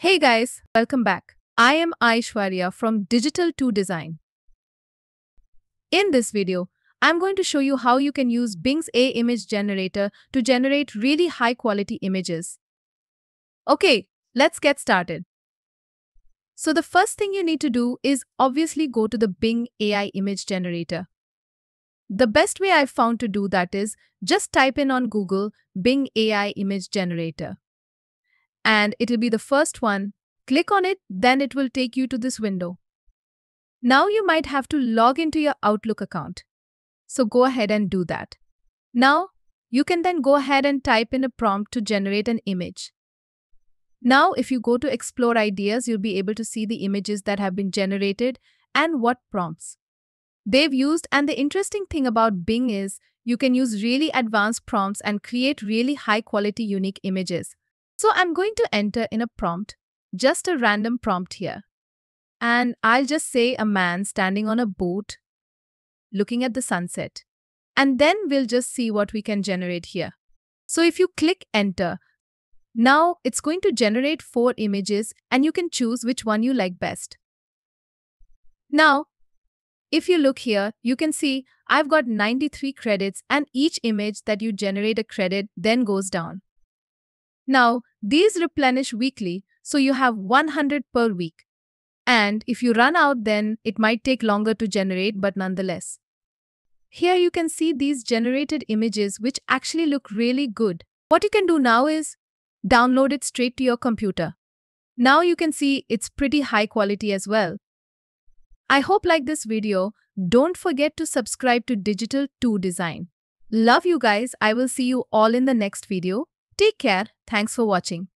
Hey guys, welcome back. I am Aishwarya from Digital 2 Design. In this video, I'm going to show you how you can use Bing's A image generator to generate really high quality images. Okay, let's get started. So the first thing you need to do is obviously go to the Bing AI image generator. The best way I've found to do that is just type in on Google Bing AI image generator and it'll be the first one. Click on it, then it will take you to this window. Now you might have to log into your Outlook account. So go ahead and do that. Now, you can then go ahead and type in a prompt to generate an image. Now, if you go to Explore Ideas, you'll be able to see the images that have been generated and what prompts they've used. And the interesting thing about Bing is you can use really advanced prompts and create really high quality unique images. So I'm going to enter in a prompt, just a random prompt here. And I'll just say a man standing on a boat looking at the sunset. And then we'll just see what we can generate here. So if you click enter, now it's going to generate four images and you can choose which one you like best. Now, if you look here, you can see I've got 93 credits and each image that you generate a credit then goes down. Now, these replenish weekly, so you have 100 per week. And if you run out, then it might take longer to generate, but nonetheless. Here you can see these generated images which actually look really good. What you can do now is download it straight to your computer. Now you can see it's pretty high quality as well. I hope like this video. Don't forget to subscribe to Digital 2 Design. Love you guys. I will see you all in the next video. Take care. Thanks for watching.